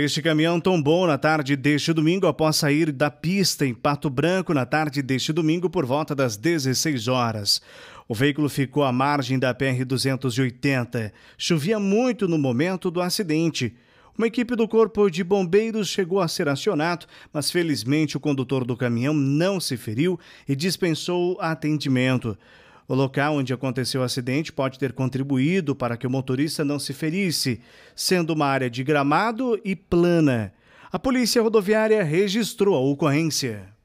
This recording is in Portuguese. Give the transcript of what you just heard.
Este caminhão tombou na tarde deste domingo após sair da pista em Pato Branco na tarde deste domingo por volta das 16 horas. O veículo ficou à margem da PR-280. Chovia muito no momento do acidente. Uma equipe do Corpo de Bombeiros chegou a ser acionado, mas felizmente o condutor do caminhão não se feriu e dispensou atendimento. O local onde aconteceu o acidente pode ter contribuído para que o motorista não se ferisse, sendo uma área de gramado e plana. A Polícia Rodoviária registrou a ocorrência.